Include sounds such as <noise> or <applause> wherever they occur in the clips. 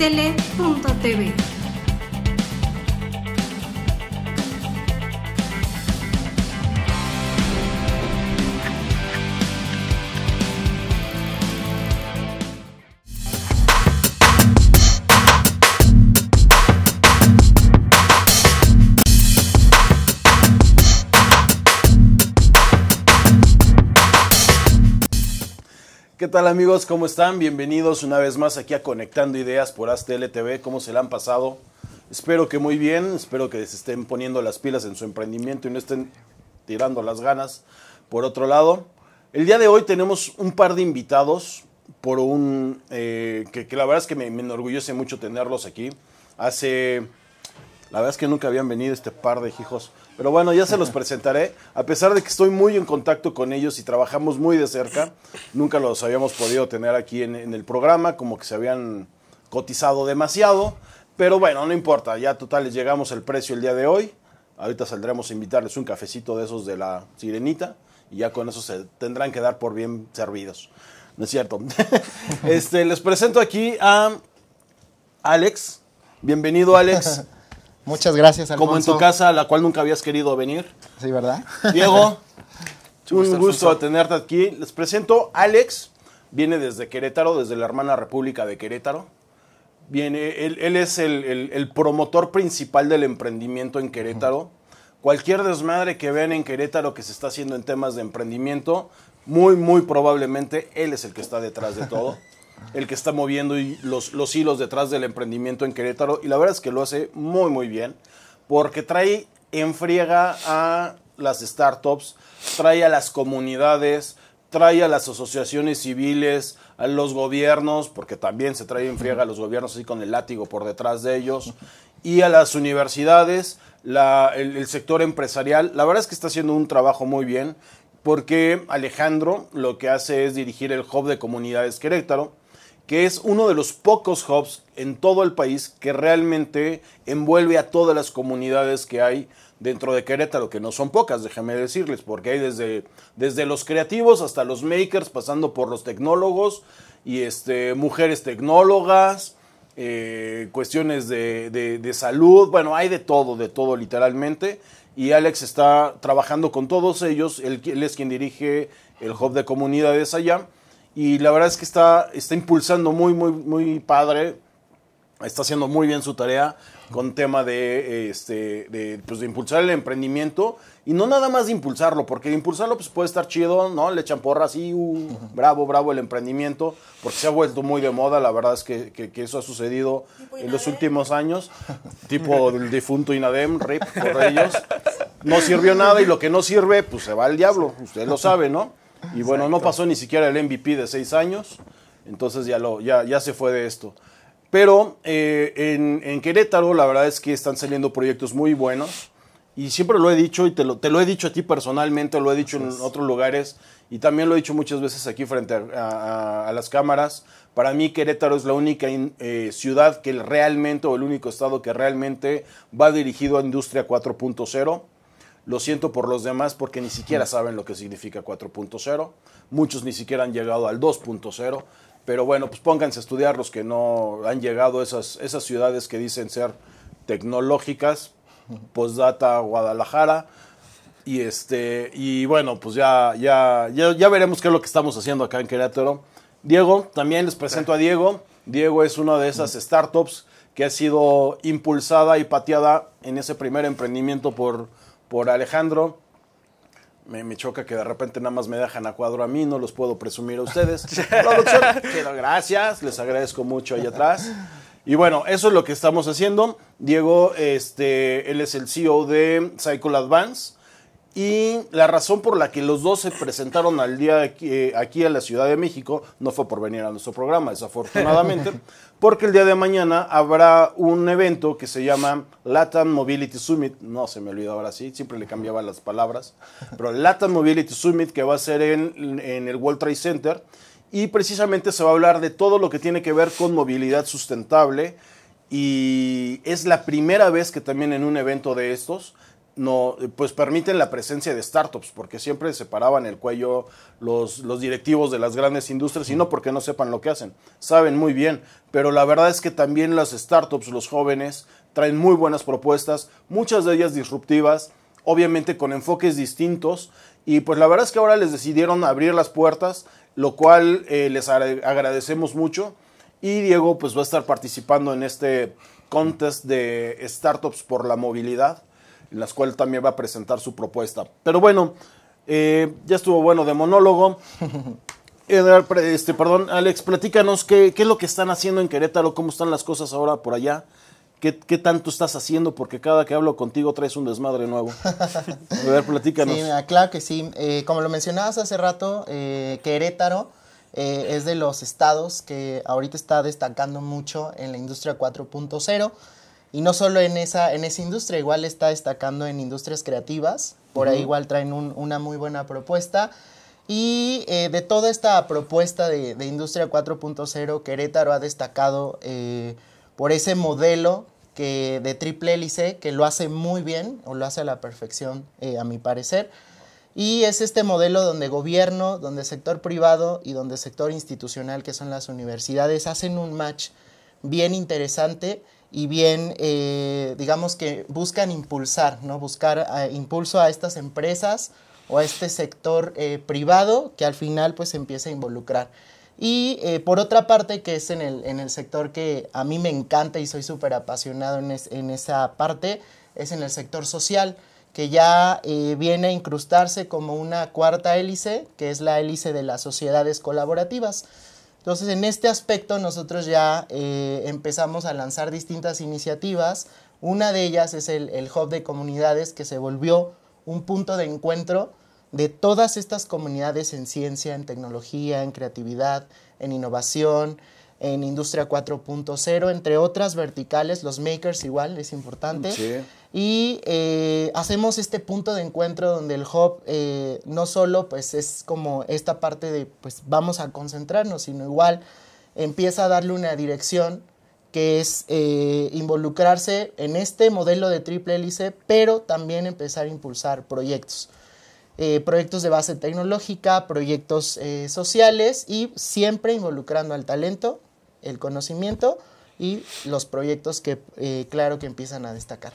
tele.tv. tal amigos? ¿Cómo están? Bienvenidos una vez más aquí a Conectando Ideas por AstLTV. ¿Cómo se la han pasado? Espero que muy bien, espero que se estén poniendo las pilas en su emprendimiento y no estén tirando las ganas. Por otro lado, el día de hoy tenemos un par de invitados por un eh, que, la verdad es que me, me enorgullece mucho tenerlos aquí. Hace la verdad es que nunca habían venido este par de hijos. Pero bueno, ya se los presentaré. A pesar de que estoy muy en contacto con ellos y trabajamos muy de cerca, nunca los habíamos podido tener aquí en, el programa, como que se habían cotizado demasiado. Pero bueno, no importa, ya total llegamos el precio el día de hoy. Ahorita saldremos a invitarles un cafecito de esos de la sirenita y ya con eso se tendrán que dar por bien servidos. No es cierto. <laughs> este, les presento aquí a Alex. Bienvenido, Alex. <laughs> Muchas gracias, Alfonso. Como en tu casa, a la cual nunca habías querido venir. Sí, ¿verdad? Diego, <laughs> un gusto tenerte aquí. Les presento Alex, viene desde Querétaro, desde la hermana República de Querétaro. Viene, él, es el, promotor principal del emprendimiento en Querétaro. Cualquier desmadre que vean en Querétaro que se está haciendo en temas de emprendimiento, muy, muy probablemente él es el que está detrás de todo. <laughs> el que está moviendo los, hilos detrás del emprendimiento en Querétaro. Y la verdad es que lo hace muy, muy bien, porque trae friega a las startups, trae a las comunidades, trae a las asociaciones civiles, a los gobiernos, porque también se trae en friega a los gobiernos así con el látigo por detrás de ellos, y a las universidades, el, el, sector empresarial. La verdad es que está haciendo un trabajo muy bien, porque Alejandro lo que hace es dirigir el Hub de Comunidades Querétaro, que es uno de los pocos hubs en todo el país que realmente envuelve a todas las comunidades que hay dentro de Querétaro, que no son pocas, déjenme decirles, porque hay desde, desde los creativos hasta los makers, pasando por los tecnólogos y este, mujeres tecnólogas, eh, cuestiones de, salud, bueno, hay de todo, de todo literalmente. Y Alex está trabajando con todos ellos, él, él es quien dirige el hub de comunidades allá y la verdad es que está, está impulsando muy, muy, muy padre. Está haciendo muy bien su tarea con tema de, este, de, pues de impulsar el emprendimiento y no nada más de impulsarlo, porque impulsarlo pues puede estar chido, ¿no? Le echan porra así, uh, bravo, bravo el emprendimiento, porque se ha vuelto muy de moda, la verdad es que, eso ha sucedido en los últimos años, <laughs> tipo el difunto Inadem, RIP, por ellos. No sirvió nada y lo que no sirve, pues se va al diablo, usted lo sabe, ¿no? Y bueno, no pasó ni siquiera el MVP de seis años, entonces ya, lo, ya, se fue de esto. Pero eh, en, en, Querétaro la verdad es que están saliendo proyectos muy buenos y siempre lo he dicho y te lo, te lo he dicho a ti personalmente, lo he dicho en otros lugares y también lo he dicho muchas veces aquí frente a, las cámaras. Para mí Querétaro es la única eh, ciudad que realmente o el único estado que realmente va dirigido a Industria 4.0. Lo siento por los demás porque ni siquiera saben lo que significa 4.0. Muchos ni siquiera han llegado al 2.0. Pero bueno, pues pónganse a estudiar los que no han llegado a esas, esas ciudades que dicen ser tecnológicas, postdata Guadalajara. Y este, y bueno, pues ya, ya, ya, ya, veremos qué es lo que estamos haciendo acá en Querétaro. Diego, también les presento a Diego. Diego es una de esas startups que ha sido impulsada y pateada en ese primer emprendimiento por por Alejandro. Me, choca que de repente nada más me dejan a cuadro a mí, no los puedo presumir a ustedes. <laughs> pero gracias, les agradezco mucho ahí atrás. Y bueno, eso es lo que estamos haciendo. Diego, este, él es el CEO de Cycle Advance. Y la razón por la que los dos se presentaron al día eh, aquí, a la Ciudad de México no fue por venir a nuestro programa, desafortunadamente, <laughs> porque el día de mañana habrá un evento que se llama Latin Mobility Summit, no se me olvida ahora sí, siempre le cambiaba las palabras, pero Latin Mobility Summit que va a ser en, en el World Trade Center y precisamente se va a hablar de todo lo que tiene que ver con movilidad sustentable y es la primera vez que también en un evento de estos pues permiten la presencia de startups, porque siempre se paraban el cuello los, los directivos de las grandes industrias, y no porque no sepan lo que hacen, saben muy bien, pero la verdad es que también las startups, los jóvenes, traen muy buenas propuestas, muchas de ellas disruptivas, obviamente con enfoques distintos, y pues la verdad es que ahora les decidieron abrir las puertas, lo cual eh, les agradecemos mucho, y Diego pues va a estar participando en este contest de startups por la movilidad en las cuales también va a presentar su propuesta. Pero bueno, eh, ya estuvo bueno de monólogo. <laughs> Este, perdón, Alex, platícanos qué, es lo que están haciendo en Querétaro, cómo están las cosas ahora por allá, qué, qué tanto estás haciendo, porque cada que hablo contigo traes un desmadre nuevo. A <laughs> platícanos. Ah, claro que sí. Eh, como lo mencionabas hace rato, eh, Querétaro eh, es de los estados que ahorita está destacando mucho en la industria 4.0. Y no solo en esa, en esa industria, igual está destacando en industrias creativas, por ahí igual traen una muy buena propuesta. Y eh, de toda esta propuesta de, Industria 4.0, Querétaro ha destacado eh, por ese modelo que de triple hélice que lo hace muy bien o lo hace a la perfección, eh, a mi parecer. Y es este modelo donde gobierno, donde sector privado y donde sector institucional, que son las universidades, hacen un match bien interesante y bien, eh, digamos que buscan impulsar, ¿no? Buscar eh, impulso a estas empresas o a este sector eh, privado que al final pues empieza a involucrar. Y por otra parte, que es en el, sector que a mí me encanta y soy súper apasionado en, en, esa parte, es en el sector social, que ya viene a incrustarse como una cuarta hélice, que es la hélice de las sociedades colaborativas entonces, en este aspecto nosotros ya eh, empezamos a lanzar distintas iniciativas. Una de ellas es el, el, Hub de Comunidades, que se volvió un punto de encuentro de todas estas comunidades en ciencia, en tecnología, en creatividad, en innovación, en Industria 4.0, entre otras verticales, los makers igual es importante. Y eh, hacemos este punto de encuentro donde el hub eh, no solo pues es como esta parte de pues vamos a concentrarnos, sino igual empieza a darle una dirección que es eh, involucrarse en este modelo de triple hélice, pero también empezar a impulsar proyectos. proyectos de base tecnológica, proyectos sociales y siempre involucrando al talento el conocimiento y los proyectos que eh, claro que empiezan a destacar.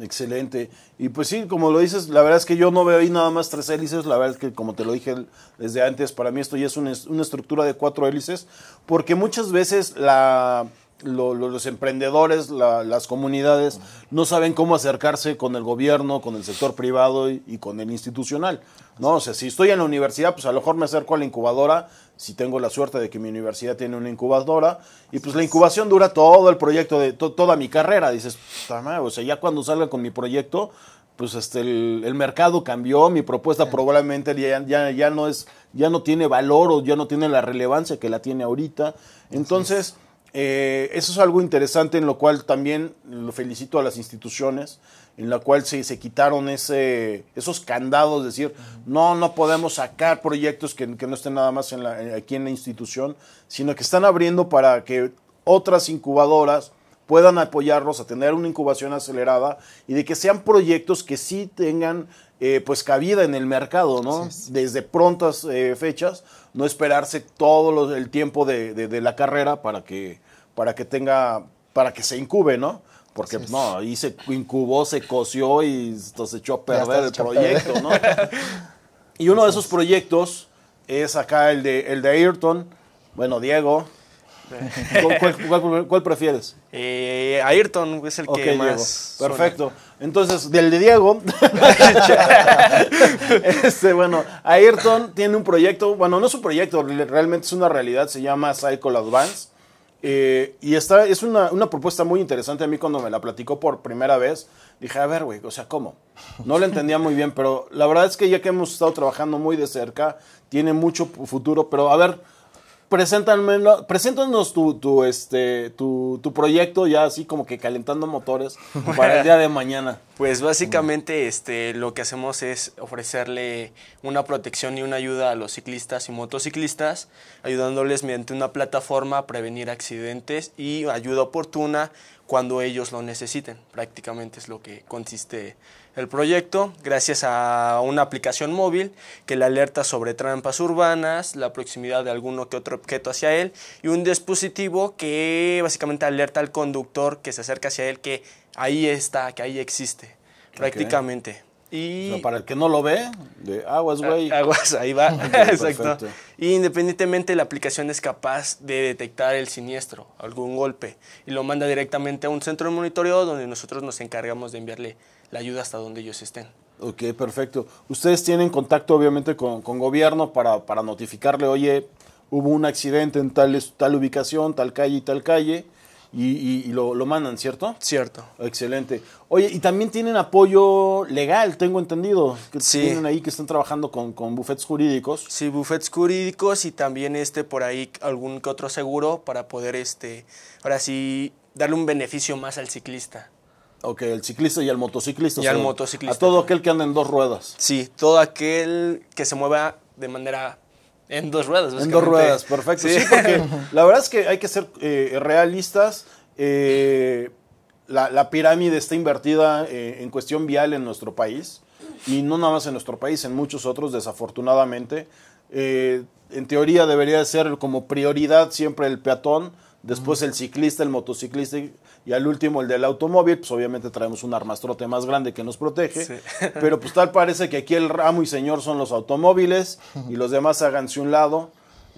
Excelente. Y pues sí, como lo dices, la verdad es que yo no veo ahí nada más tres hélices. La verdad es que, como te lo dije desde antes, para mí esto ya es una, estructura de cuatro hélices, porque muchas veces los emprendedores, las comunidades, no saben cómo acercarse con el gobierno, con el sector privado y con el institucional. No, o sea, si estoy en la universidad, pues a lo mejor me acerco a la incubadora, si tengo la suerte de que mi universidad tiene una incubadora, y pues la incubación dura todo el proyecto de toda mi carrera. Dices, o sea, ya cuando salga con mi proyecto, pues este, el, mercado cambió, mi propuesta probablemente ya, ya, no es, ya no tiene valor o ya no tiene la relevancia que la tiene ahorita. Entonces, eh, eso es algo interesante en lo cual también lo felicito a las instituciones, en la cual se, quitaron ese, esos candados, decir, no, no podemos sacar proyectos que, no estén nada más eh, aquí en la institución, sino que están abriendo para que otras incubadoras puedan apoyarlos a tener una incubación acelerada y de que sean proyectos que sí tengan eh, pues cabida en el mercado, ¿no? Desde prontas eh, fechas, no esperarse todo el tiempo de, la carrera para que, para que tenga, para que se incube, ¿no? Porque no, ahí se incubó, se coció y se echó a perder el proyecto, ¿no? <laughs> y uno de esos proyectos es acá el de, el de Ayrton, bueno, Diego, <laughs> ¿Cuál, cuál, prefieres? Eh, Ayrton es el que más. Perfecto. Entonces, del de Diego. <laughs> este, bueno, Ayrton tiene un proyecto. Bueno, no es un proyecto, realmente es una realidad. Se llama Cycle Advance. Eh, y está es una, una, propuesta muy interesante a mí cuando me la platicó por primera vez. Dije, a ver, güey, o sea, ¿cómo? No lo entendía muy bien, pero la verdad es que ya que hemos estado trabajando muy de cerca, tiene mucho futuro. Pero a ver preséntanos tu, tu, este, tu, proyecto ya así como que calentando motores <laughs> para el día de mañana. Pues básicamente este, lo que hacemos es ofrecerle una protección y una ayuda a los ciclistas y motociclistas, ayudándoles mediante una plataforma a prevenir accidentes y ayuda oportuna cuando ellos lo necesiten. Prácticamente es lo que consiste el proyecto gracias a una aplicación móvil que le alerta sobre trampas urbanas, la proximidad de alguno que otro objeto hacia él y un dispositivo que básicamente alerta al conductor que se acerca hacia él que ahí está, que ahí existe prácticamente. Y para el que no lo ve, de aguas, güey. Aguas, ahí va. <laughs> <laughs> Exacto. Y independientemente, la aplicación es capaz de detectar el siniestro, algún golpe, y lo manda directamente a un centro de monitoreo donde nosotros nos encargamos de enviarle la ayuda hasta donde ellos estén. Ok, perfecto. Ustedes tienen contacto obviamente con, gobierno para, para, notificarle, oye, hubo un accidente en tal, tal ubicación, tal calle y tal calle, y, lo, lo, mandan, ¿cierto? Cierto. Excelente. Oye, y también tienen apoyo legal, tengo entendido, que tienen ahí que están trabajando con, con bufetes jurídicos. Sí, bufetes jurídicos y también este por ahí algún que otro seguro para poder, este, ahora sí, darle un beneficio más al ciclista. Ok, el ciclista y el motociclista. Y al motociclista. A todo aquel que anda en dos ruedas. Sí, todo aquel que se mueva de manera en dos ruedas. En dos ruedas, perfecto. Sí, porque <laughs> la verdad es que hay que ser eh, realistas. Eh, la, pirámide está invertida eh, en cuestión vial en nuestro país y no nada más en nuestro país, en muchos otros, desafortunadamente. en teoría debería ser como prioridad siempre el peatón, después el ciclista, el motociclista y al último el del automóvil, pues obviamente traemos un armastrote más grande que nos protege, <laughs> pero pues tal parece que aquí el ramo y señor son los automóviles y los demás háganse un lado.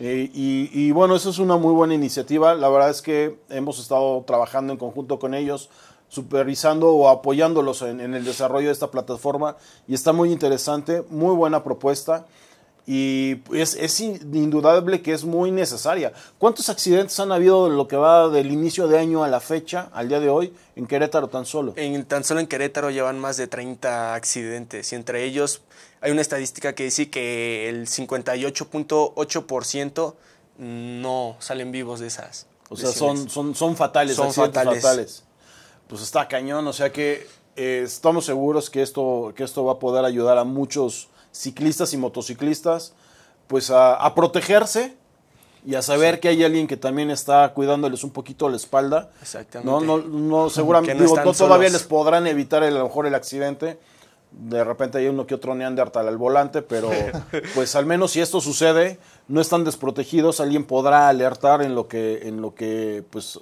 Eh, y, bueno, eso es una muy buena iniciativa, la verdad es que hemos estado trabajando en conjunto con ellos, supervisando o apoyándolos en, en el desarrollo de esta plataforma y está muy interesante, muy buena propuesta. Y es, es, indudable que es muy necesaria. ¿Cuántos accidentes han habido lo que va del inicio de año a la fecha, al día de hoy, en Querétaro tan solo? En, tan solo en Querétaro llevan más de 30 accidentes y entre ellos hay una estadística que dice que el 58.8% no salen vivos de esas. O sea, son, son, son fatales, son fatales. Pues está cañón, o sea que eh, estamos seguros que esto, que esto va a poder ayudar a muchos ciclistas y motociclistas, pues a, protegerse y a saber que hay alguien que también está cuidándoles un poquito la espalda. Exactamente. No, no, <laughs> no seguramente, todavía les podrán evitar el, a lo mejor el accidente. De repente hay uno que otro neandertal al volante, pero <laughs> pues al menos si esto sucede, no están desprotegidos, alguien podrá alertar en lo que, en lo que pues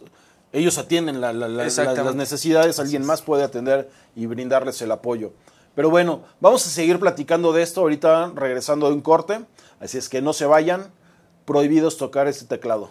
ellos atienden las necesidades, alguien más puede atender y brindarles el apoyo. Pero bueno, vamos a seguir platicando de esto ahorita regresando de un corte. Así es que no se vayan. Prohibidos tocar este teclado.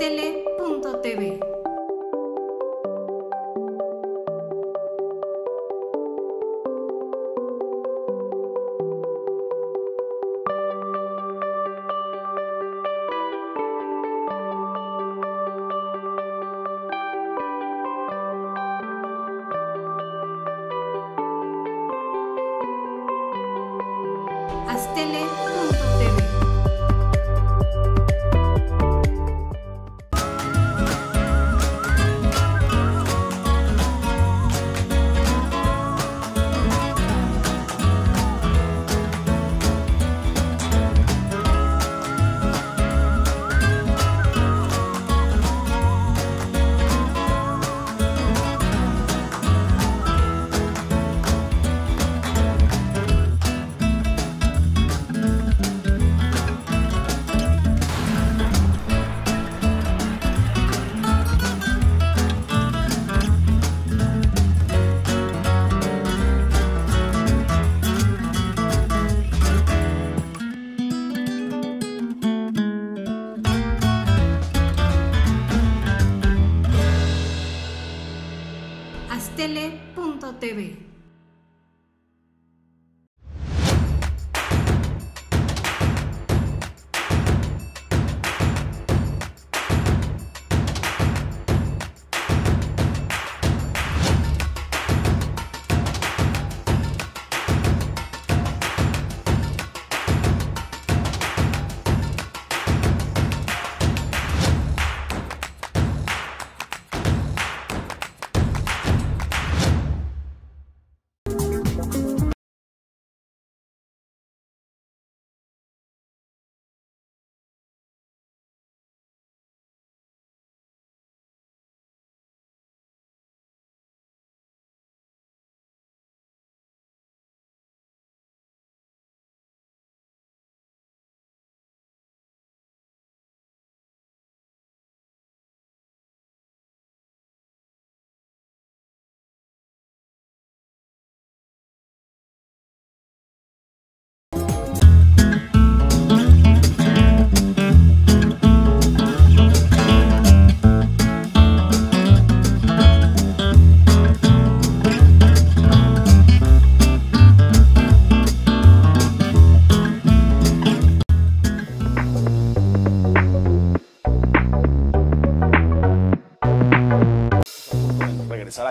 mixtele.tv. Astele.tv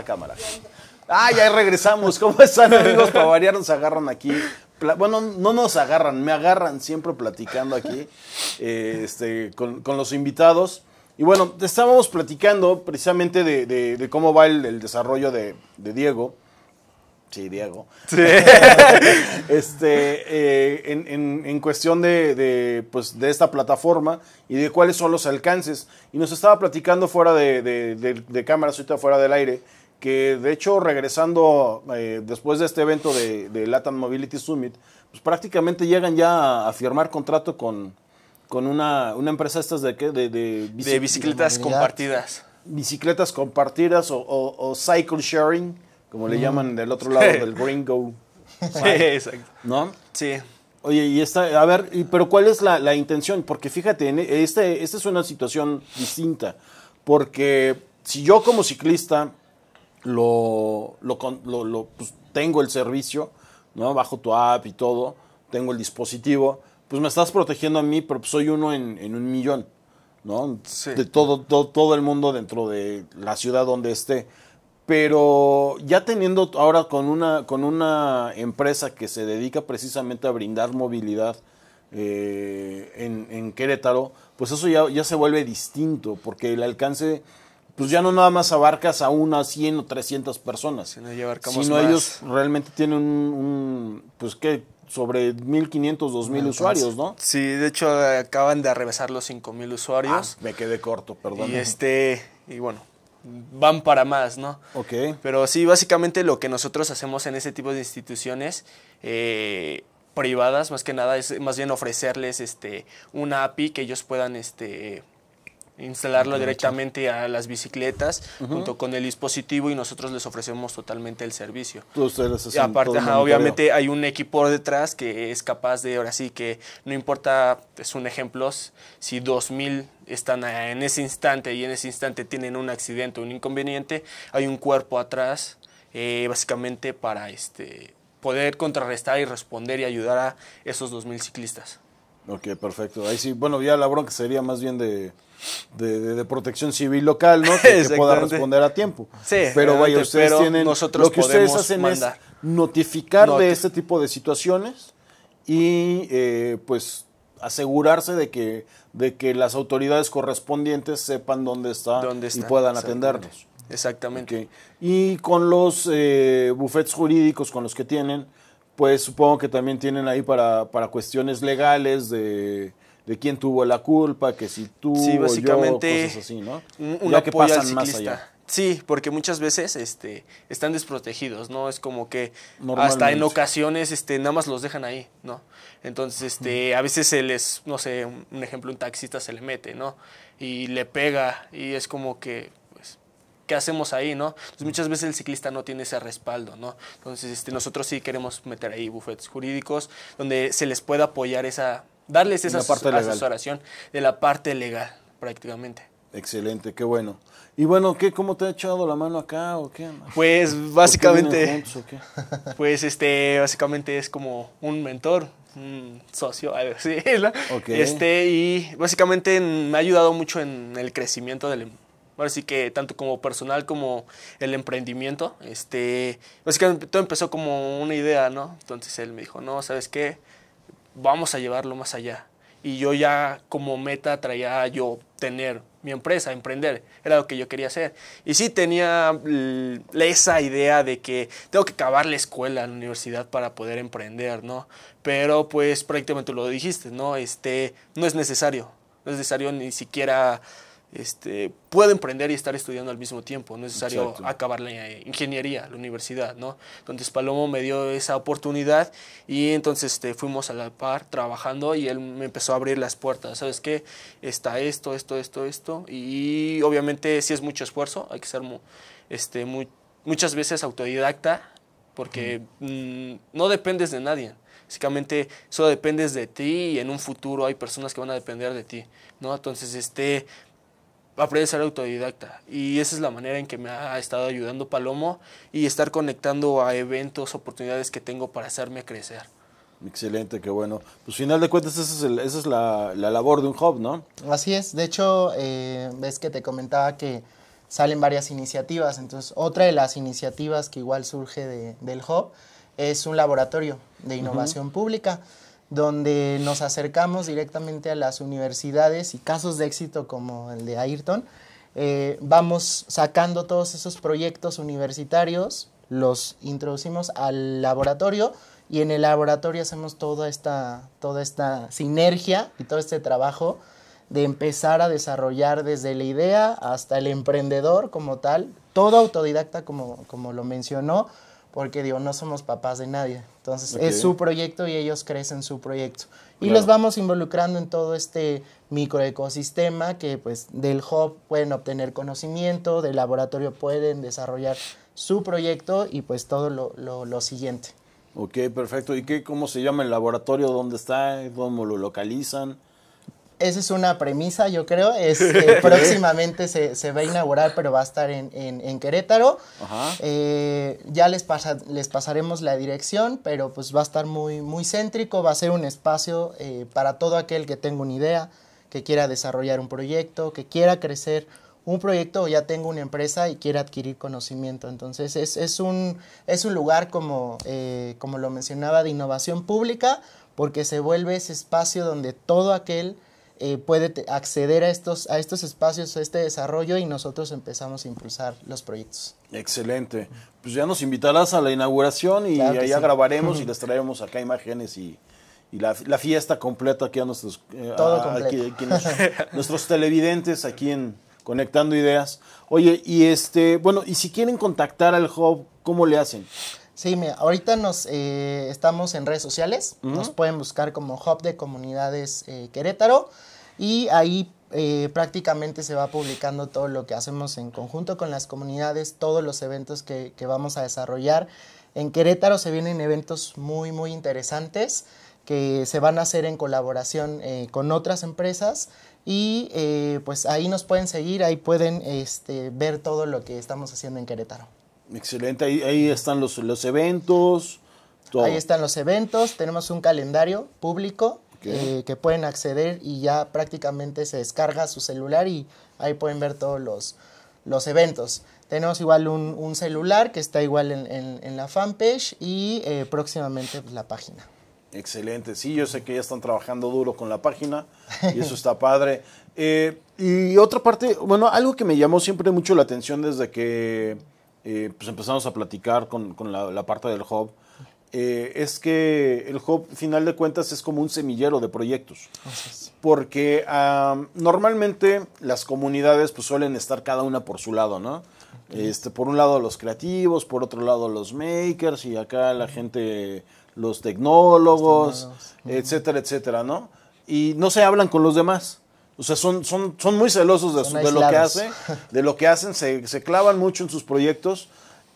cámara. Ah, ya regresamos. ¿Cómo están, amigos? Para variar, nos agarran aquí. Bueno, no nos agarran, me agarran siempre platicando aquí eh, este, con, los invitados. Y bueno, estábamos platicando precisamente de, cómo va el, desarrollo de, Diego. Sí, Diego. <laughs> este, eh, en, en, en, cuestión de, pues, de esta plataforma y de cuáles son los alcances. Y nos estaba platicando fuera de, cámaras, ahorita fuera del aire, que de hecho regresando eh, después de este evento de, de Latam Mobility Summit, pues prácticamente llegan ya a, firmar contrato con, con una, empresa estas de qué? De, de, bicicletas compartidas. Bicicletas compartidas o, cycle sharing, como le llaman del otro lado del gringo. sí, exacto. ¿No? Sí. Oye, y está a ver, pero ¿cuál es la, intención? Porque fíjate, este, esta es una situación distinta, porque si yo como ciclista lo, lo, pues, tengo el servicio, ¿no? Bajo tu app y todo, tengo el dispositivo, pues me estás protegiendo a mí, pero pues, soy uno en, un millón, ¿no? De todo, todo, el mundo dentro de la ciudad donde esté. Pero ya teniendo ahora con una, con una empresa que se dedica precisamente a brindar movilidad eh, en, Querétaro, pues eso ya, ya se vuelve distinto, porque el alcance pues ya no nada más abarcas a unas 100 o 300 personas, si no sino ellos realmente tienen un, pues qué, sobre 1.500, 2.000 usuarios, ¿no? Sí, de hecho acaban de arrevesar los 5.000 usuarios. Ah, me quedé corto, perdón. Y este, y bueno, van para más, ¿no? Ok. Pero sí, básicamente lo que nosotros hacemos en ese tipo de instituciones eh, privadas, más que nada, es más bien ofrecerles este, una API que ellos puedan este, instalarlo directamente a las bicicletas junto con el dispositivo y nosotros les ofrecemos totalmente el servicio. Ustedes y aparte, obviamente hay un equipo detrás que es capaz de, ahora sí que no importa, es pues, un ejemplo, si 2000 están en ese instante y en ese instante tienen un accidente o un inconveniente, hay un cuerpo atrás eh, básicamente para este poder contrarrestar y responder y ayudar a esos 2000 ciclistas. Ok, perfecto. Ahí sí, bueno, ya la bronca sería más bien de de, protección civil local, ¿no? <laughs> Que, pueda responder a tiempo. Sí, pero vaya, ustedes tienen nosotros lo que ustedes hacen es notificar de este tipo de situaciones y eh, pues asegurarse de que de que las autoridades correspondientes sepan dónde están ¿Dónde y puedan atendernos. Exactamente. Y con los eh, bufetes jurídicos con los que tienen, pues supongo que también tienen ahí para, para cuestiones legales de de quién tuvo la culpa, que si tú o yo, cosas así, ¿no? que pasan más allá. Sí, porque muchas veces este, están desprotegidos, ¿no? Es como que hasta en ocasiones este, nada más los dejan ahí, ¿no? Entonces, este, a veces se les, no sé, un ejemplo, un taxista se le mete, ¿no? Y le pega y es como que, pues, ¿qué hacemos ahí, no? Entonces, muchas veces el ciclista no tiene ese respaldo, ¿no? Entonces, este, nosotros sí queremos meter ahí bufetes jurídicos donde se les pueda apoyar esa, darles esa asesoración de la parte legal, prácticamente. Excelente, qué bueno. Y bueno, ¿qué, ¿cómo te ha echado la mano acá o qué? Pues básicamente... <laughs> Pues este, básicamente es como un mentor, un socio, algo así. Este, y básicamente me ha ayudado mucho en el crecimiento del... Em, ahora sí que tanto como personal como el emprendimiento, este, básicamente todo empezó como una idea, ¿no? Entonces él me dijo, no, ¿sabes qué? vamos a llevarlo más allá. Y yo ya como meta traía yo tener mi empresa, emprender, era lo que yo quería hacer. Y sí tenía esa idea de que tengo que acabar la escuela, la universidad para poder emprender, ¿no? Pero pues prácticamente lo dijiste, ¿no? Este, no es necesario, no es necesario ni siquiera este, puedo emprender y estar estudiando al mismo tiempo, no es necesario acabar la ingeniería, la universidad, ¿no? Entonces Palomo me dio esa oportunidad y entonces este, fuimos a la par trabajando y él me empezó a abrir las puertas, ¿sabes qué? Está esto, esto, esto, esto y obviamente si es mucho esfuerzo, hay que ser muy, este, muchas veces autodidacta porque mm, no dependes de nadie. Básicamente solo dependes de ti y en un futuro hay personas que van a depender de ti, ¿no? Entonces, este, Aprender a ser autodidacta y esa es la manera en que me ha estado ayudando Palomo y estar conectando a eventos, oportunidades que tengo para hacerme crecer. Excelente, qué bueno. Pues final de cuentas, esa es, la, labor de un hub, ¿no? Así es, de hecho, ves eh, que te comentaba que salen varias iniciativas, entonces otra de las iniciativas que igual surge de, del hub es un laboratorio de innovación pública donde nos acercamos directamente a las universidades y casos de éxito como el de Ayrton. Eh, vamos sacando todos esos proyectos universitarios, los introducimos al laboratorio y en el laboratorio hacemos toda esta, toda esta sinergia y todo este trabajo de empezar a desarrollar desde la idea hasta el emprendedor como tal, todo autodidacta como, como lo mencionó, porque digo, no somos papás de nadie. Entonces es su proyecto y ellos crecen su proyecto. Y los vamos involucrando en todo este microecosistema que pues del hub pueden obtener conocimiento, del laboratorio pueden desarrollar su proyecto y pues todo lo, siguiente. Ok, perfecto. ¿Y qué, cómo se llama el laboratorio? ¿Dónde está? ¿Cómo lo localizan? esa es una premisa, yo creo. Es, <laughs> próximamente se, va a inaugurar, pero va a estar en, en, Querétaro. Eh, ya les, les pasaremos la dirección, pero pues va a estar muy, muy céntrico, va a ser un espacio eh, para todo aquel que tenga una idea, que quiera desarrollar un proyecto, que quiera crecer un proyecto o ya tenga una empresa y quiera adquirir conocimiento. Entonces es, es un, es un lugar, como, eh, como lo mencionaba, de innovación pública, porque se vuelve ese espacio donde todo aquel eh, puede acceder a estos, a estos espacios, a este desarrollo y nosotros empezamos a impulsar los proyectos. Excelente. Pues ya nos invitarás a la inauguración y allá grabaremos y <laughs> les traeremos acá imágenes y, la, fiesta completa aquí a nuestros, eh, <laughs> nuestros televidentes aquí en Conectando Ideas. Oye, y este, bueno, y si quieren contactar al Hub, ¿cómo le hacen? Sí, mira, ahorita nos eh, estamos en redes sociales, nos pueden buscar como Hub de Comunidades Querétaro y ahí eh, prácticamente se va publicando todo lo que hacemos en conjunto con las comunidades, todos los eventos que, vamos a desarrollar. En Querétaro se vienen eventos muy, muy interesantes que se van a hacer en colaboración eh, con otras empresas y eh, pues ahí nos pueden seguir, ahí pueden este, ver todo lo que estamos haciendo en Querétaro. Excelente, ahí, están los, los eventos. Ahí están los eventos, tenemos un calendario público eh, que pueden acceder y ya prácticamente se descarga su celular y ahí pueden ver todos los, eventos. Tenemos igual un, celular que está igual en, la fanpage y eh, próximamente pues, la página. Excelente, sí, yo sé que ya están trabajando duro con la página y eso <laughs> está padre. Eh, y otra parte, bueno, algo que me llamó siempre mucho la atención desde que pues, empezamos a platicar con, la, la, parte del hub eh, es que el hub, final de cuentas, es como un semillero de proyectos. Porque normalmente las comunidades pues, suelen estar cada una por su lado, ¿no? Este, por un lado los creativos, por otro lado los makers y acá la gente, los tecnólogos, etcétera, etcétera, ¿no? Y no se hablan con los demás. O sea, son, son, muy celosos de, lo que hacen, de lo que hacen, se clavan mucho en sus proyectos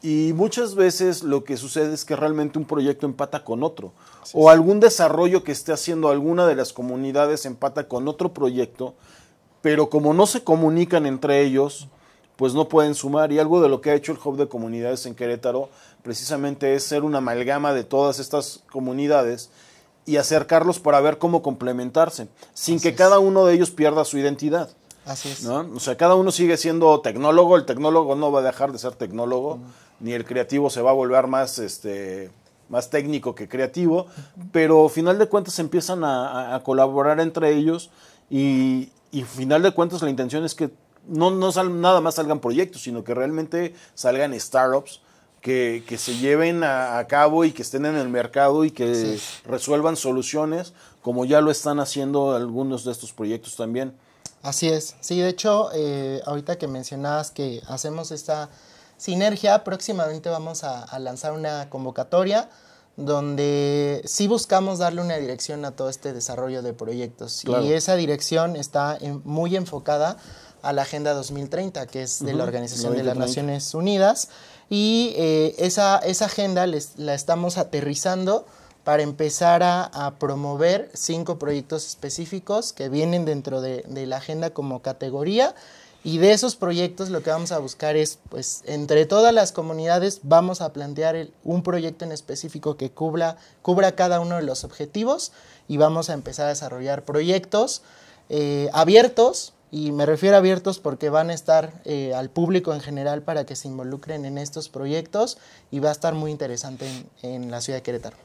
y muchas veces lo que sucede es que realmente un proyecto empata con otro. o algún desarrollo que esté haciendo alguna de las comunidades empata con otro proyecto, pero como no se comunican entre ellos, pues no pueden sumar. Y algo de lo que ha hecho el Hub de Comunidades en Querétaro precisamente es ser una amalgama de todas estas comunidades y acercarlos para ver cómo complementarse, sin que cada uno de ellos pierda su identidad. Así es. ¿no? O sea, cada uno sigue siendo tecnólogo, el tecnólogo no va a dejar de ser tecnólogo ni el creativo se va a volver más, este, más técnico que creativo, pero final de cuentas empiezan a, colaborar entre ellos y, final de cuentas la intención es que no, no sal, nada más salgan proyectos, sino que realmente salgan startups que, se lleven a, cabo y que estén en el mercado y que resuelvan soluciones, como ya lo están haciendo algunos de estos proyectos también. Así es, sí, de hecho, eh, ahorita que mencionabas que hacemos esta Sinergia, próximamente vamos a, lanzar una convocatoria donde sí buscamos darle una dirección a todo este desarrollo de proyectos. Y esa dirección está muy enfocada a la Agenda 2030, que es de la Organización de las Naciones Unidas. Y eh, esa, agenda la estamos aterrizando para empezar a, promover cinco proyectos específicos que vienen dentro de la agenda como categoría y de esos proyectos lo que vamos a buscar es, pues, entre todas las comunidades vamos a plantear un proyecto en específico que cubra, cubra cada uno de los objetivos y vamos a empezar a desarrollar proyectos eh, abiertos, y me refiero a abiertos porque van a estar eh, al público en general para que se involucren en estos proyectos y va a estar muy interesante en, la ciudad de Querétaro.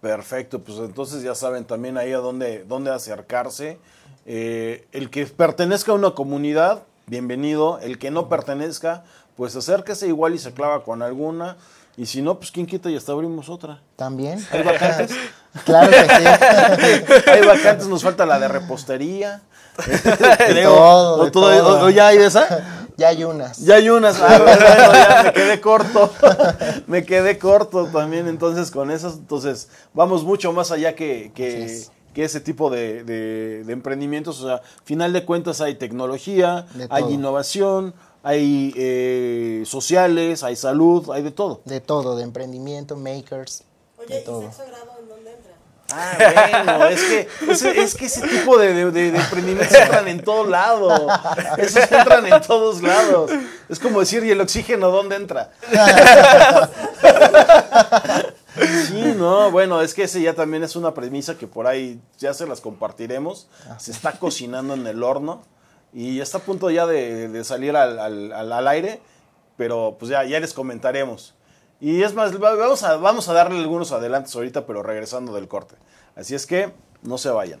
Perfecto, pues entonces ya saben también ahí a dónde, dónde acercarse. Eh, el que pertenezca a una comunidad bienvenido. El que no pertenezca, pues acérquese igual y se clava con alguna. Y si no, pues quién quita y hasta abrimos otra. También. Hay vacantes. <laughs> claro que sí. <laughs> hay vacantes, nos falta la de repostería. <laughs> Creo. Todo, ¿O, todo, ya hay esa? Ya hay unas. Ya hay unas. Ah, me quedé corto. me quedé corto también. Entonces, con esas, entonces, vamos mucho más allá que, que que ese tipo de, emprendimientos. O sea, final de cuentas hay tecnología, hay innovación, hay eh, sociales, hay salud, hay de todo. De todo, de emprendimiento, makers. Oye, ¿y sexo grado en dónde entra? Ah, bueno, es que, ese tipo de, de, emprendimientos entran en todo lado. Esos entran en todos lados. Es como decir, ¿y el oxígeno dónde entra? <laughs> No, bueno, es que ese ya también es una premisa que por ahí ya se las compartiremos. Ah. Se está cocinando en el horno y está a punto ya de, salir al, aire, pero pues ya, ya les comentaremos. Y es más, vamos a, vamos a darle algunos adelantos ahorita, pero regresando del corte. Así es que no se vayan.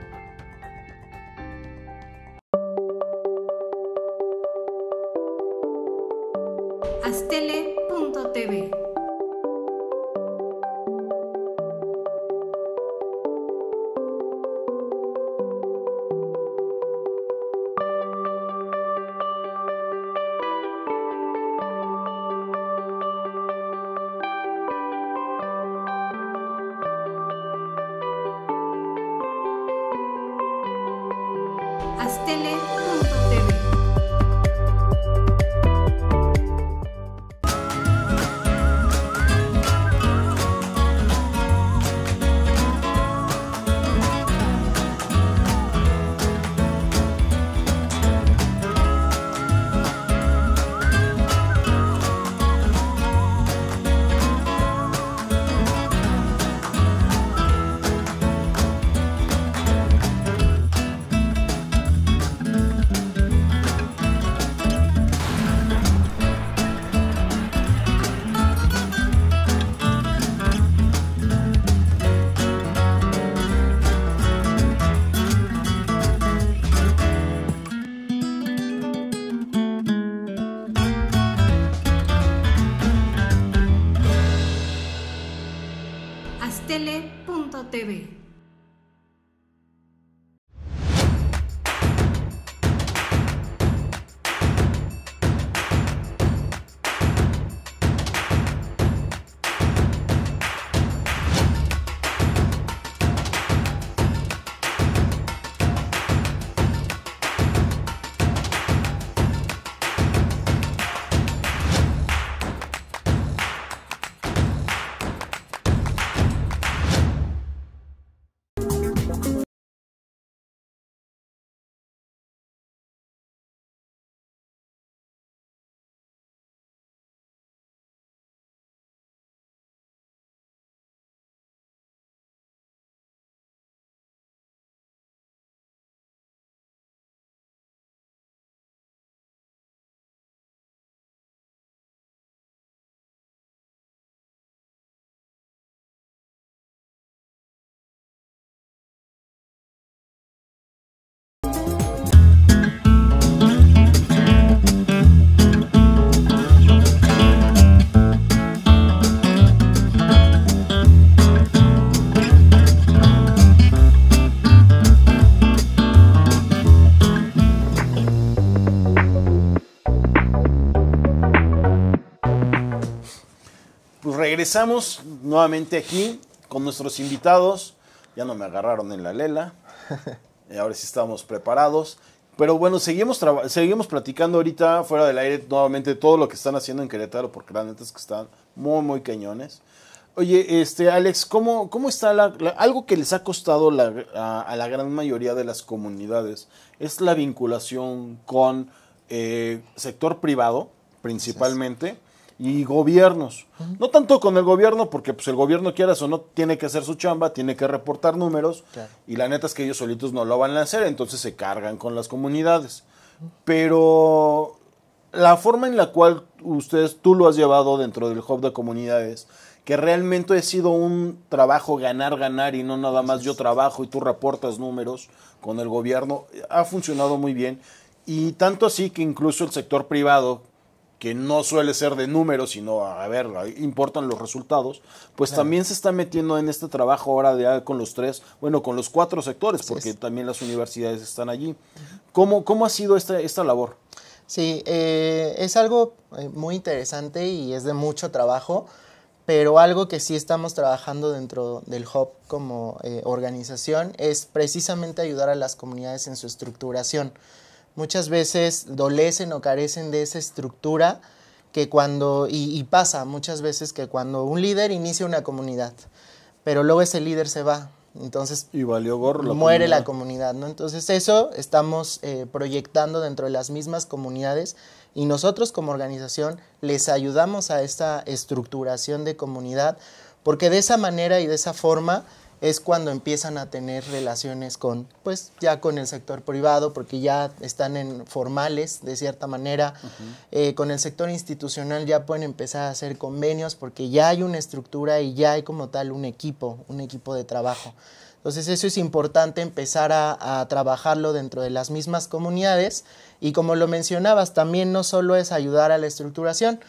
astele.tv. regresamos nuevamente aquí con nuestros invitados. Ya no me agarraron en la lela. <laughs> Eh, ahora sí estamos preparados. Pero bueno, seguimos, seguimos platicando ahorita fuera del aire nuevamente todo lo que están haciendo en Querétaro, porque la neta es que están muy, muy cañones. Oye, este, Alex, ¿cómo, cómo está algo que les ha costado a, la gran mayoría de las comunidades? Es la vinculación con eh, sector privado, principalmente y gobiernos. No tanto con el gobierno, porque pues, el gobierno quieras o no, tiene que hacer su chamba, tiene que reportar números, y la neta es que ellos solitos no lo van a hacer, entonces se cargan con las comunidades. Pero la forma en la cual ustedes, tú lo has llevado dentro del hub de comunidades, que realmente ha sido un trabajo ganar, ganar y no nada más yo trabajo y tú reportas números con el gobierno, ha funcionado muy bien. Y tanto así que incluso el sector privado, que no suele ser de números, sino a, ver, importan los resultados, pues también se está metiendo en este trabajo ahora de, ah, con los tres, bueno, con los cuatro sectores, porque también las universidades están allí. ¿Cómo, cómo ha sido esta, labor? Sí, eh, es algo eh, muy interesante y es de mucho trabajo, pero algo que sí estamos trabajando dentro del Hub como eh, organización es precisamente ayudar a las comunidades en su estructuración. Muchas veces dolecen o carecen de esa estructura que cuando, y, pasa muchas veces que cuando un líder inicia una comunidad, pero luego ese líder se va, entonces valió muere la comunidad, ¿no? Entonces eso estamos eh, proyectando dentro de las mismas comunidades y nosotros como organización les ayudamos a esta estructuración de comunidad porque de esa manera y de esa forma es cuando empiezan a tener relaciones con, pues ya con el sector privado, porque ya están en formales de cierta manera, eh, con el sector institucional ya pueden empezar a hacer convenios porque ya hay una estructura y ya hay como tal un equipo, un equipo de trabajo. Entonces eso es importante empezar a, trabajarlo dentro de las mismas comunidades y como lo mencionabas, también no solo es ayudar a la estructuración,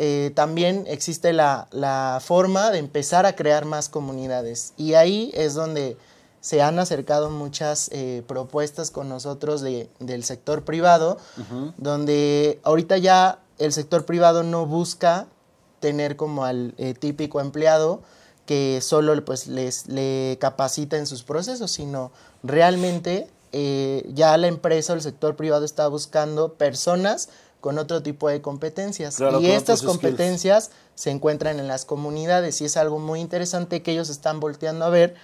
eh, también existe la, forma de empezar a crear más comunidades. Y ahí es donde se han acercado muchas eh, propuestas con nosotros del sector privado, donde ahorita ya el sector privado no busca tener como al eh, típico empleado que solo pues, les, le capacita en sus procesos, sino realmente ya la empresa o el sector privado está buscando personas con otro tipo de competencias. y estas competencias se encuentran en las comunidades y es algo muy interesante que ellos están volteando a ver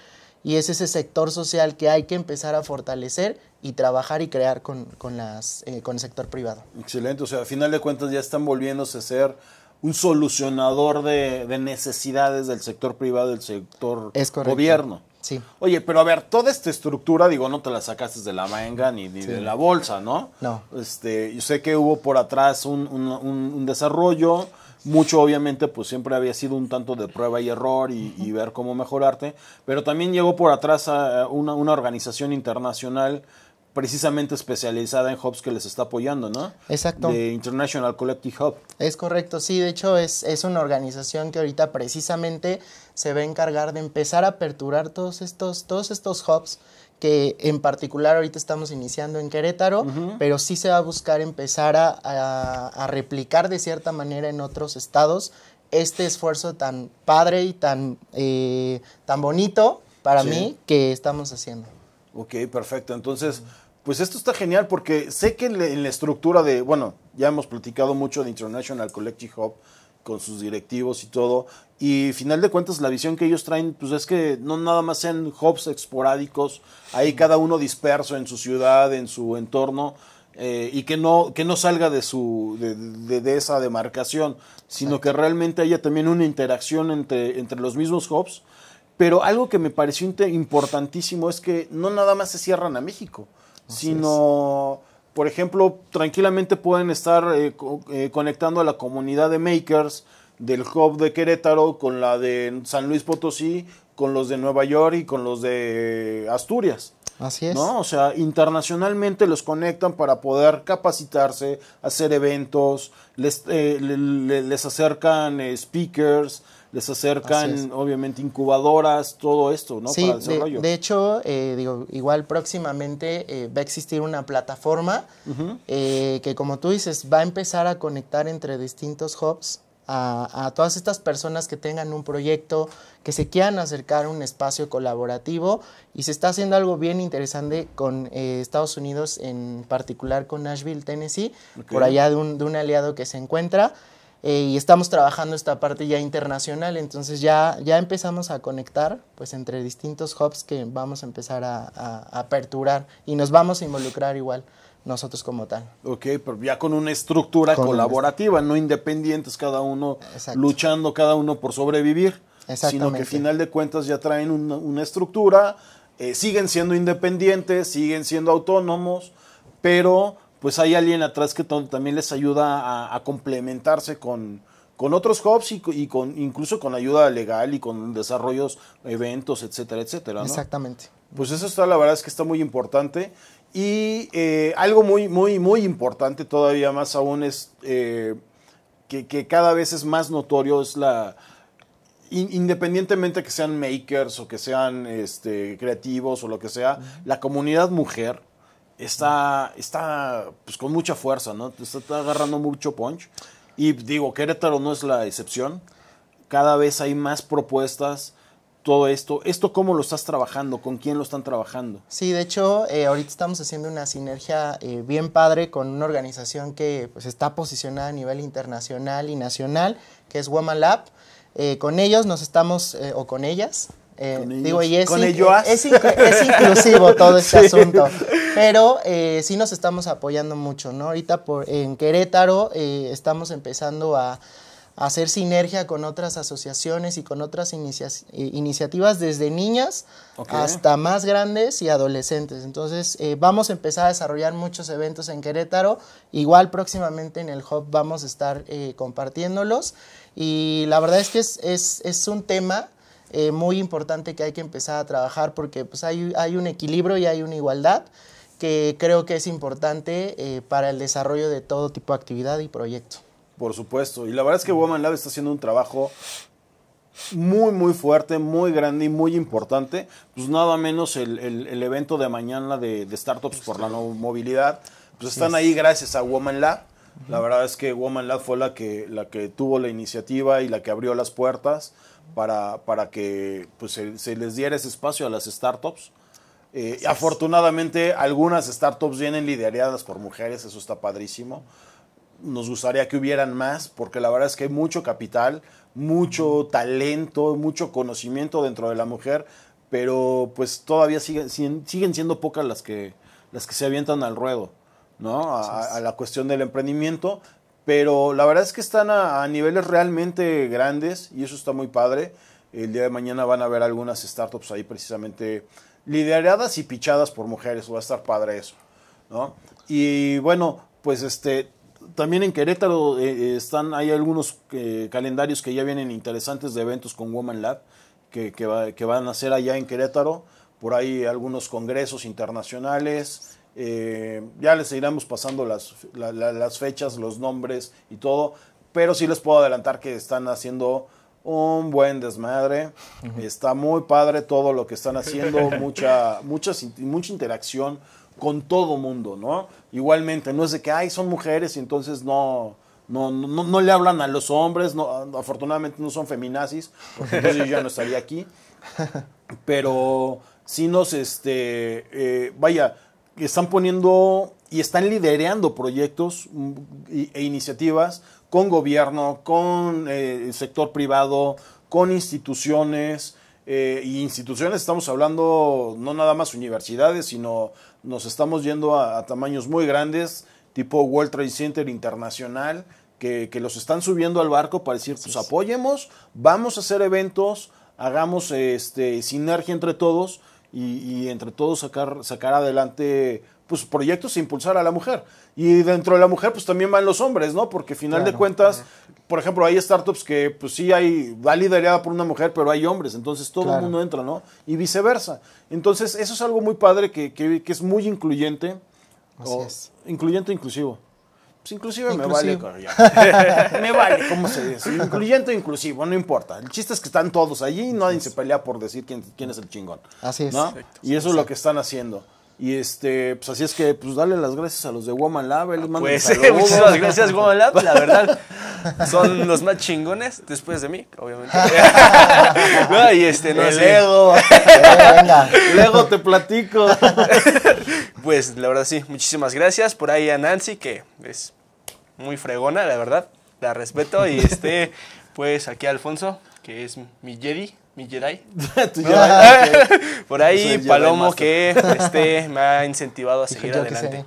y es ese sector social que hay que empezar a fortalecer y trabajar y crear con, las, eh, con el sector privado. Excelente, o sea, a final de cuentas ya están volviéndose a ser un solucionador de, necesidades del sector privado, del sector gobierno. Oye, pero a ver, toda esta estructura, digo, no te la sacaste de la manga ni, de la bolsa, ¿no? No. Este, yo sé que hubo por atrás un, desarrollo, mucho obviamente pues siempre había sido un tanto de prueba y error y, ver cómo mejorarte, pero también llegó por atrás a una, una organización internacional precisamente especializada en hubs que les está apoyando, ¿no? Exacto. De International Collective Hub. Es correcto, sí, de hecho es, es una organización que ahorita precisamente se va a encargar de empezar a aperturar todos estos, todos estos hubs que en particular ahorita estamos iniciando en Querétaro, pero sí se va a buscar empezar a, replicar de cierta manera en otros estados este esfuerzo tan padre y tan, eh, tan bonito para mí que estamos haciendo. Ok, perfecto. Entonces, pues esto está genial porque sé que en la estructura de, bueno, ya hemos platicado mucho de International Collective Hub con sus directivos y todo, y final de cuentas la visión que ellos traen, pues es que no nada más sean hubs esporádicos, ahí cada uno disperso en su ciudad, en su entorno, eh, y que no, que no salga de, su, de, esa demarcación, sino que realmente haya también una interacción entre, entre los mismos hubs. Pero algo que me pareció importantísimo es que no nada más se cierran a México sino, por ejemplo, tranquilamente pueden estar eh, eh, conectando a la comunidad de makers del hub de Querétaro con la de San Luis Potosí, con los de Nueva York y con los de Asturias. Así es. ¿no? O sea, internacionalmente los conectan para poder capacitarse, hacer eventos, les, eh, les acercan eh, speakers, les acercan obviamente incubadoras, todo esto, ¿no? Sí, De, hecho, eh, digo, igual próximamente eh, va a existir una plataforma que como tú dices, va a empezar a conectar entre distintos hubs a, todas estas personas que tengan un proyecto, que se quieran acercar a un espacio colaborativo y se está haciendo algo bien interesante con eh, Estados Unidos, en particular con Nashville, Tennessee, por allá de un, aliado que se encuentra. Eh, y estamos trabajando esta parte ya internacional, entonces ya, ya empezamos a conectar pues entre distintos hubs que vamos a empezar a, a aperturar y nos vamos a involucrar igual nosotros como tal. Ok, pero ya con una estructura colaborativa, no independientes, cada uno luchando, cada uno por sobrevivir, sino que al final de cuentas ya traen una, estructura, eh, siguen siendo independientes, siguen siendo autónomos, pero pues hay alguien atrás que también les ayuda a, complementarse con, con otros hubs y, con incluso con ayuda legal y con desarrollos, eventos, etcétera, etcétera. Exactamente. Pues eso está, la verdad es que está muy importante. Y eh, algo muy, muy, muy importante todavía más aún es eh, que, cada vez es más notorio es la... independientemente que sean makers o que sean este, creativos o lo que sea, la comunidad mujer está, está pues, con mucha fuerza, ¿no? Está, está agarrando mucho punch. Y digo, Querétaro no es la excepción. Cada vez hay más propuestas todo esto. ¿Esto cómo lo estás trabajando? ¿Con quién lo están trabajando? Sí, de hecho, eh, ahorita estamos haciendo una sinergia eh, bien padre con una organización que pues, está posicionada a nivel internacional y nacional, que es Woman Lab. Eh, con ellos nos estamos, o con ellas, digo, y es, ¿con es, inclusivo <laughs> todo este asunto. Pero eh, sí nos estamos apoyando mucho, ¿no? Ahorita por, en Querétaro estamos empezando a, hacer sinergia con otras asociaciones y con otras eh, iniciativas desde niñas hasta más grandes y adolescentes. Entonces eh, vamos a empezar a desarrollar muchos eventos en Querétaro. Igual próximamente en el Hub vamos a estar eh, compartiéndolos. Y la verdad es que es, un tema muy importante que hay que empezar a trabajar porque pues, hay, hay un equilibrio y hay una igualdad que creo que es importante para el desarrollo de todo tipo de actividad y proyecto. Por supuesto. Y la verdad es que Woman Lab está haciendo un trabajo muy, muy fuerte, muy grande y muy importante. Pues nada menos el, el, evento de mañana de, Startups por la no movilidad. Pues están ahí gracias a Woman Lab. La verdad es que Woman Lab fue la que, la que tuvo la iniciativa y la que abrió las puertas para, para que pues, se, les diera ese espacio a las startups. Eh, afortunadamente, algunas startups vienen lideradas por mujeres, eso está padrísimo nos gustaría que hubieran más, porque la verdad es que hay mucho capital, mucho talento, mucho conocimiento dentro de la mujer, pero pues todavía siguen, siguen siendo pocas las que, las que se avientan al ruedo, ¿no? A, la cuestión del emprendimiento, pero la verdad es que están a, niveles realmente grandes y eso está muy padre. El día de mañana van a ver algunas startups ahí precisamente lideradas y pichadas por mujeres, va a estar padre eso, ¿no? Y bueno, pues este, también en Querétaro eh, eh, están, hay algunos eh, calendarios que ya vienen interesantes de eventos con Woman Lab que, van a hacer allá en Querétaro. Por ahí algunos congresos internacionales. ya les seguiremos pasando las, fechas, los nombres y todo. Pero sí les puedo adelantar que están haciendo un buen desmadre. Está muy padre todo lo que están haciendo. <laughs> mucha, mucha, mucha interacción con todo mundo, ¿no? Igualmente, no es de que, ay, son mujeres y entonces no, no, no, le hablan a los hombres, no, afortunadamente no son feminazis, porque entonces yo ya no estaría aquí, pero sí nos, este, eh, vaya, están poniendo y están liderando proyectos mm, e iniciativas con gobierno, con el eh, sector privado, con instituciones, eh, y instituciones estamos hablando no nada más universidades, sino nos estamos yendo a, tamaños muy grandes, tipo World Trade Center Internacional, que, los están subiendo al barco para decir, pues apoyemos, vamos a hacer eventos, hagamos este, sinergia entre todos y, y entre todos sacar, sacar adelante pues, proyectos e impulsar a la mujer. Y dentro de la mujer, pues también van los hombres, ¿no? Porque final de cuentas, por ejemplo, hay startups que, pues sí, hay, va por una mujer, pero hay hombres, entonces todo el mundo entra, ¿no? Y viceversa. Entonces, eso es algo muy padre que, que, que es muy incluyente. Así es. Incluyente e inclusivo. Pues inclusive me vale. <laughs> me vale, ¿cómo se dice? Incluyente o e inclusivo, no importa. El chiste es que están todos allí y nadie se pelea por decir quién, quién es el chingón. Así es. y eso es lo que están haciendo. Y este, pues así es que, pues dale las gracias a los de Woman Lab. pues <laughs> muchísimas gracias, Woman Lab. La verdad, son los más chingones después de mí, obviamente. <laughs> y este, no <laughs> Luego te platico. pues la verdad, sí, muchísimas gracias. Por ahí a Nancy, que es muy fregona, la verdad. La respeto. Y este, pues aquí a Alfonso, que es mi Jedi mi Jedi. <laughs> <laughs> Por ahí, Palomo, que este, me ha incentivado a seguir adelante.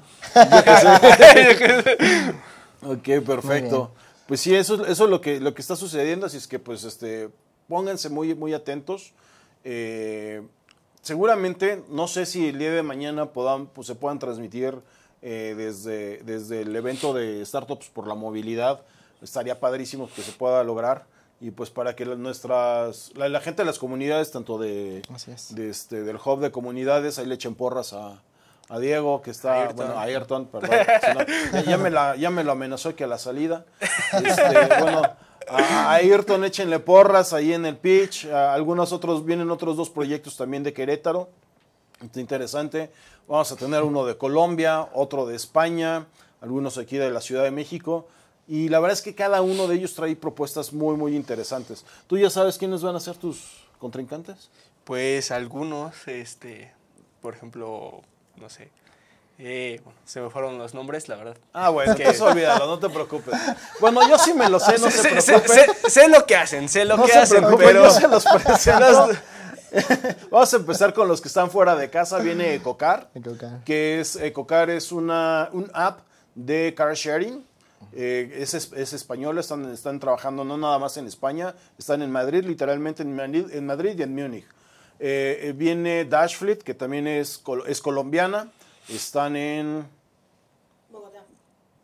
<laughs> ok, perfecto. Pues sí, eso, eso es lo que, lo que está sucediendo, así es que pues este, pónganse muy, muy atentos. Eh, seguramente, no sé si el día de mañana pues, se puedan transmitir eh, desde, desde el evento de Startups por la Movilidad. Estaría padrísimo que se pueda lograr y pues para que nuestras la, gente de las comunidades tanto de, este del hub de comunidades ahí le echen porras a, a Diego que está bueno a Ayrton perdón <laughs> ya, me ya me lo amenazó que a la salida este, <laughs> bueno a Ayrton échenle porras ahí en el pitch algunos otros vienen otros dos proyectos también de Querétaro interesante vamos a tener uno de Colombia otro de España algunos aquí de la Ciudad de México y la verdad es que cada uno de ellos trae propuestas muy, muy interesantes. ¿Tú ya sabes quiénes van a ser tus contrincantes? Pues algunos, este, por ejemplo, no sé, eh, se me fueron los nombres, la verdad. Ah, bueno, que... eso olvidado, no te preocupes. Bueno, yo sí me lo sé, no <laughs> Sé, sé, lo que hacen, sé lo que hacen, pero... se los <laughs> <laughs> Vamos a empezar con los que están fuera de casa. Viene Ecocar, Ecocar. que es Ecocar es una un app de car sharing eh, es, es, están, están trabajando no nada más en España, están en Madrid, literalmente en Madrid, en Madrid y en Múnich. Eh, eh, viene Dashfleet, que también es, es colombiana, están en... Bogotá.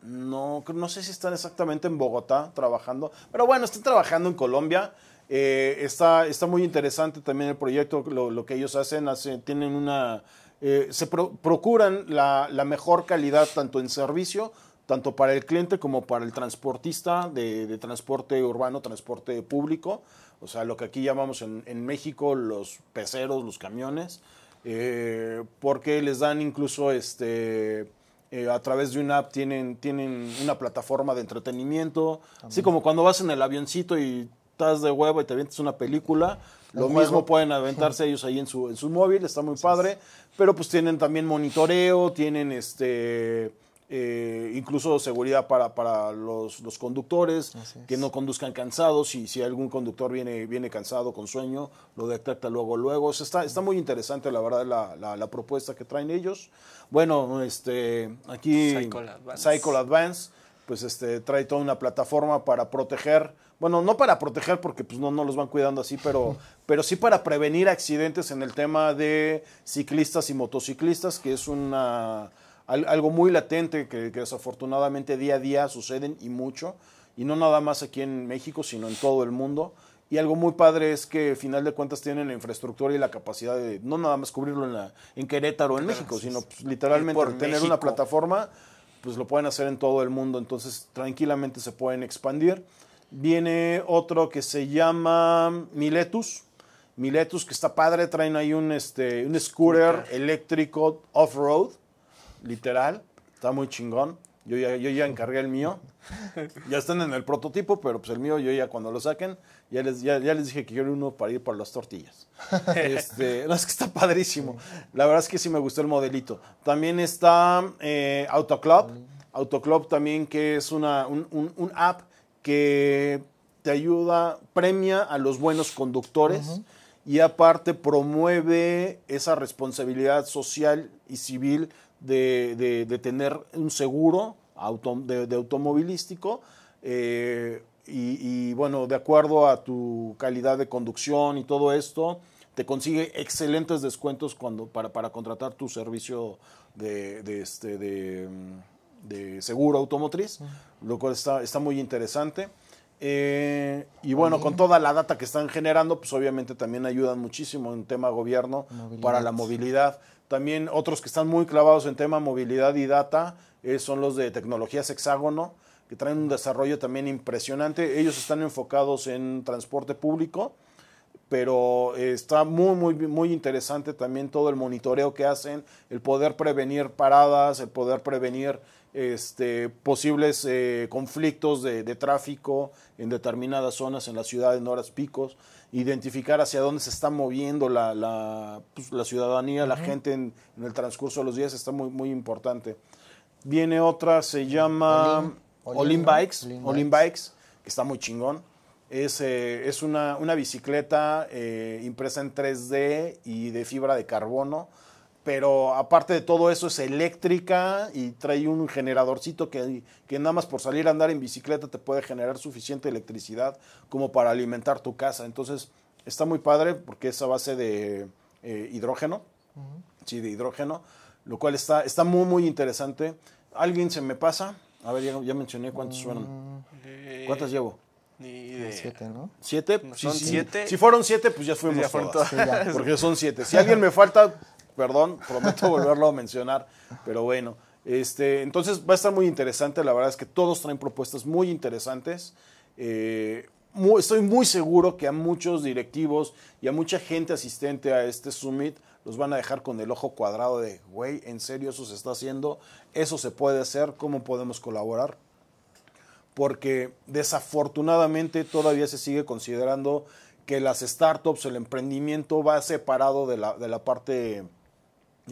No, no sé si están exactamente en Bogotá trabajando, pero bueno, están trabajando en Colombia. está, está muy interesante también el proyecto, lo, que ellos hacen, tienen una... se procuran la, mejor calidad tanto en servicio tanto para el cliente como para el transportista de, transporte urbano, transporte público, o sea, lo que aquí llamamos en, México los peceros, los camiones, eh, porque les dan incluso este... Eh, a través de una app tienen, tienen una plataforma de entretenimiento. Así como cuando vas en el avioncito y estás de huevo y te avientas una película, lo mismo pueden aventarse ellos ahí en su, móvil, está muy padre. Pero pues tienen también monitoreo, tienen este eh, incluso seguridad para, para los, conductores, que no conduzcan cansados, y si algún conductor viene, viene cansado, con sueño, lo detecta luego, luego. está, está muy interesante, la verdad, la, la, propuesta que traen ellos. Bueno, este, aquí Cycle Advance, pues este, trae toda una plataforma para proteger, bueno, no para proteger porque pues no, no los van cuidando así, pero, <laughs> pero sí para prevenir accidentes en el tema de ciclistas y motociclistas, que es una algo muy latente que, desafortunadamente día a día suceden y mucho, y no nada más aquí en México, sino en todo el mundo. Y algo muy padre es que, al final de cuentas, tienen la infraestructura y la capacidad de no nada más cubrirlo en, la, en Querétaro, en México, sino pues, literalmente tener una plataforma, pues lo pueden hacer en todo el mundo. Entonces, tranquilamente se pueden expandir. Viene otro que se llama Miletus. Miletus, que está padre, traen ahí un, este, un scooter eléctrico off-road literal. Está muy chingón. Yo ya, yo ya encargué el mío. Ya están en el prototipo, pero pues el mío yo ya cuando lo saquen, ya les, ya, les dije que quiero uno para ir por las tortillas. <laughs> Este, es que está padrísimo. La verdad es que sí me gustó el modelito. También está eh, Autoclub. Autoclub también que es una un, app que te ayuda, premia a los buenos conductores y aparte promueve esa responsabilidad social y civil de, tener un seguro de, automovilístico. Eh, y, bueno, de acuerdo a tu calidad de conducción y todo esto, te consigue excelentes descuentos cuando, para, para contratar tu servicio de, este, de, seguro automotriz, lo cual está, muy interesante. Eh, y bueno, con toda la data que están generando, pues obviamente también ayudan muchísimo en tema gobierno para la movilidad. También otros que están muy clavados en tema movilidad y data eh, son los de tecnologías hexágono, que traen un desarrollo también impresionante. Ellos están enfocados en transporte público, pero eh, está muy, muy, muy interesante también todo el monitoreo que hacen, el poder prevenir paradas, el poder prevenir este, posibles eh, conflictos de, tráfico en determinadas zonas en la ciudad en horas picos identificar hacia dónde se está moviendo la, la, pues, ciudadanía, la gente en, el transcurso de los días está muy, muy importante. Viene otra, se llama Olin Bikes, Bikes, que está muy chingón. Es, eh, es una, una bicicleta eh, impresa en 3D y de fibra de carbono pero aparte de todo eso es eléctrica y trae un generadorcito que, que, nada más por salir a andar en bicicleta te puede generar suficiente electricidad como para alimentar tu casa. Entonces está muy padre porque es a base de eh, hidrógeno, sí, de hidrógeno, lo cual está, está muy, muy interesante. ¿Alguien se me pasa? A ver, ya, mencioné cuántos fueron. Mm. ¿Cuántas llevo? Siete, ¿no? ¿Siete? ¿Son siete? Si fueron siete, pues ya fuimos ya Porque son siete. Si alguien me falta, Perdón, prometo <laughs> volverlo a mencionar, pero bueno. Este, entonces va a estar muy interesante, la verdad es que todos traen propuestas muy interesantes. Eh, estoy muy seguro que a muchos directivos y a mucha gente asistente a este summit los van a dejar con el ojo cuadrado de, güey, en serio eso se está haciendo, eso se puede hacer, ¿cómo podemos colaborar? Porque desafortunadamente todavía se sigue considerando que las startups, el emprendimiento va separado de la, de la parte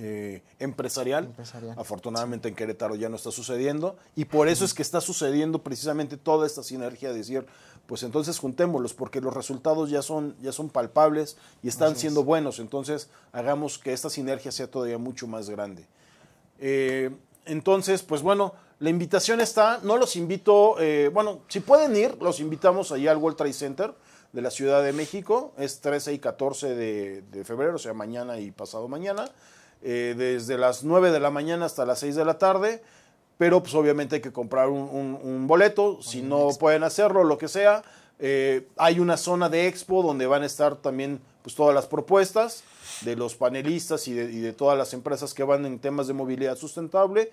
eh, empresarial. Afortunadamente en Querétaro ya no está sucediendo y por eso es que está sucediendo precisamente toda esta sinergia decir, pues entonces juntémoslos porque los resultados ya son, ya son palpables y están siendo buenos, entonces hagamos que esta sinergia sea todavía mucho más grande. Eh, entonces, pues bueno, la invitación está, no los invito, eh, bueno, si pueden ir, los invitamos allá al World Trade Center de la Ciudad de México, es 13 y 14 de febrero, o sea, mañana y pasado mañana. Eh, desde las 9 de la mañana hasta las 6 de la tarde, pero pues obviamente hay que comprar un, boleto, si no pueden hacerlo, lo que sea. Eh, hay una zona de expo donde van a estar también pues, todas las propuestas de los panelistas y de, todas las empresas que van en temas de movilidad sustentable.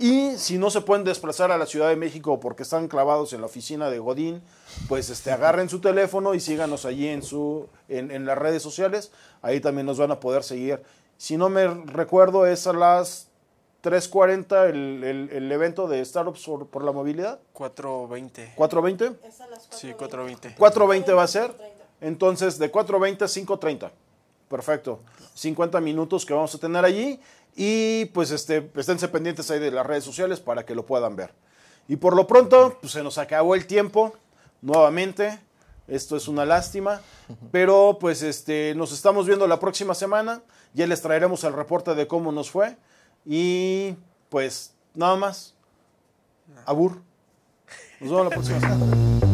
Y si no se pueden desplazar a la Ciudad de México porque están clavados en la oficina de Godín, pues este, agarren su teléfono y síganos allí en, su, en las redes sociales. Ahí también nos van a poder seguir si no me recuerdo, es a las 3.40 el, evento de Startups por, la movilidad. 4.20. ¿4.20? Es a las 4.20. Sí, 4.20. 4.20 va a ser. Entonces, de 4.20 a 5.30. Perfecto. 50 minutos que vamos a tener allí. Y pues este, esténse pendientes ahí de las redes sociales para que lo puedan ver. Y por lo pronto, pues se nos acabó el tiempo nuevamente. Esto es una lástima, pero pues este, nos estamos viendo la próxima semana. Ya les traeremos el reporte de cómo nos fue. Y pues nada más. Abur. Nos vemos la próxima semana.